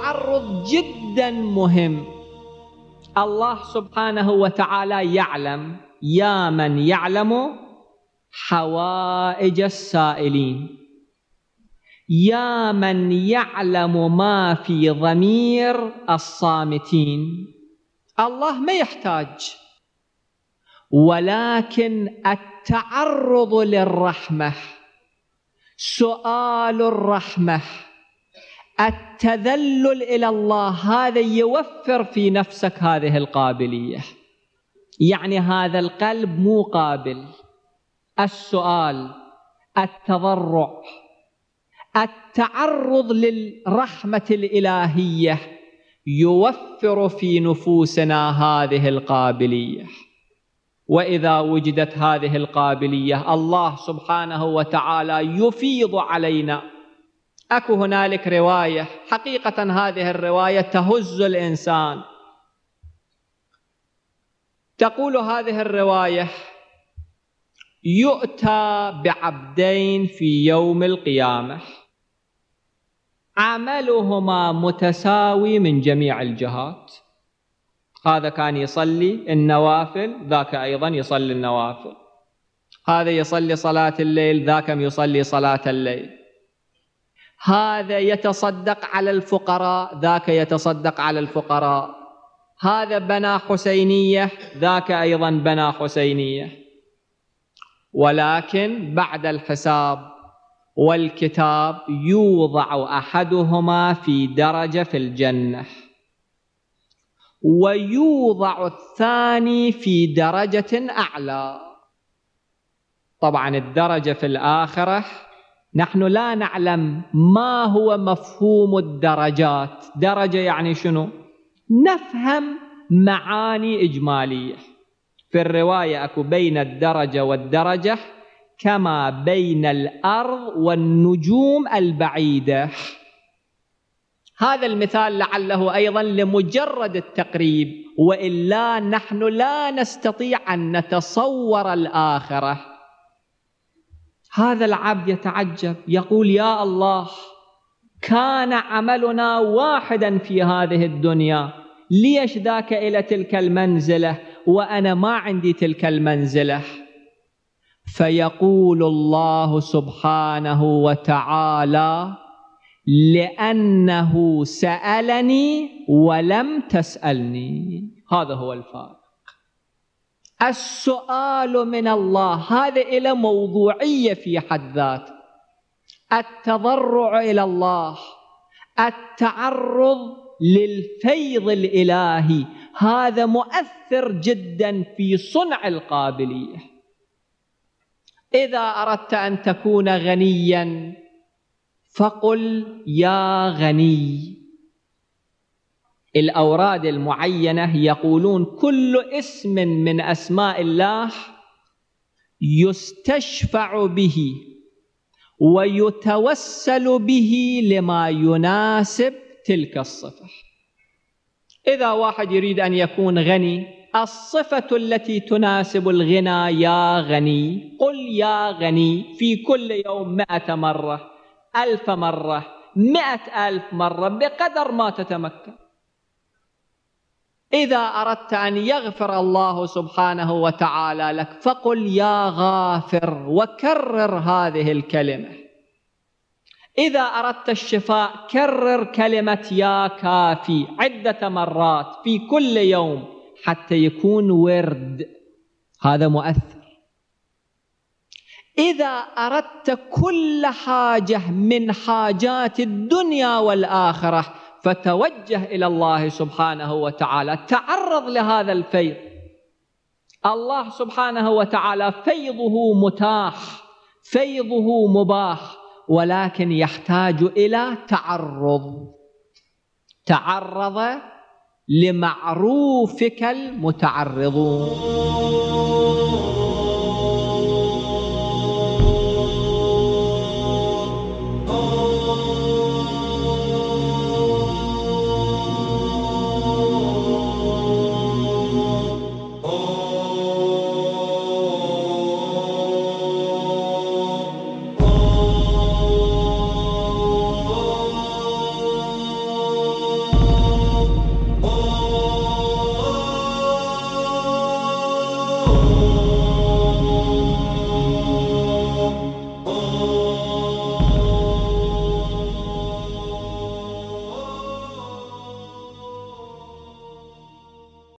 التعرض جدا مهم الله سبحانه وتعالى يعلم يا من يعلم حوائج السائلين يا من يعلم ما في ضمير الصامتين الله ما يحتاج ولكن التعرض للرحمه سؤال الرحمه التذلل إلى الله هذا يوفر في نفسك هذه القابلية يعني هذا القلب مو قابل السؤال التضرع التعرض للرحمة الإلهية يوفر في نفوسنا هذه القابلية وإذا وجدت هذه القابلية الله سبحانه وتعالى يفيض علينا اكو هنالك روايه حقيقه هذه الروايه تهز الانسان تقول هذه الروايه يؤتى بعبدين في يوم القيامه عملهما متساوي من جميع الجهات هذا كان يصلي النوافل ذاك ايضا يصلي النوافل هذا يصلي صلاه الليل ذاك يصلي صلاه الليل هذا يتصدق على الفقراء ذاك يتصدق على الفقراء هذا بنى حسينيه ذاك ايضا بنى حسينيه ولكن بعد الحساب والكتاب يوضع احدهما في درجه في الجنه ويوضع الثاني في درجه اعلى طبعا الدرجه في الاخره نحن لا نعلم ما هو مفهوم الدرجات درجة يعني شنو نفهم معاني إجمالية في الرواية أكو بين الدرجة والدرجة كما بين الأرض والنجوم البعيدة هذا المثال لعله أيضا لمجرد التقريب وإلا نحن لا نستطيع أن نتصور الآخرة هذا العبد يتعجب يقول يا الله كان عملنا واحدا في هذه الدنيا ليش ذاك إلى تلك المنزلة وأنا ما عندي تلك المنزلة فيقول الله سبحانه وتعالى لأنه سألني ولم تسألني هذا هو الفارق السؤال من الله هذا إلى موضوعية في حد ذات التضرع إلى الله التعرض للفيض الإلهي هذا مؤثر جدا في صنع القابلية إذا أردت أن تكون غنيا فقل يا غني الأوراد المعينة يقولون كل اسم من أسماء الله يستشفع به ويتوسل به لما يناسب تلك الصفة إذا واحد يريد أن يكون غني الصفة التي تناسب الغنى يا غني قل يا غني في كل يوم مئة مرة ألف مرة مئة ألف مرة بقدر ما تتمكن إذا أردت أن يغفر الله سبحانه وتعالى لك فقل يا غافر وكرر هذه الكلمة إذا أردت الشفاء كرر كلمة يا كافي عدة مرات في كل يوم حتى يكون ورد هذا مؤثر إذا أردت كل حاجة من حاجات الدنيا والآخرة فتوجه الى الله سبحانه وتعالى تعرض لهذا الفيض الله سبحانه وتعالى فيضه متاح فيضه مباح ولكن يحتاج الى تعرض تعرض لمعروفك المتعرضون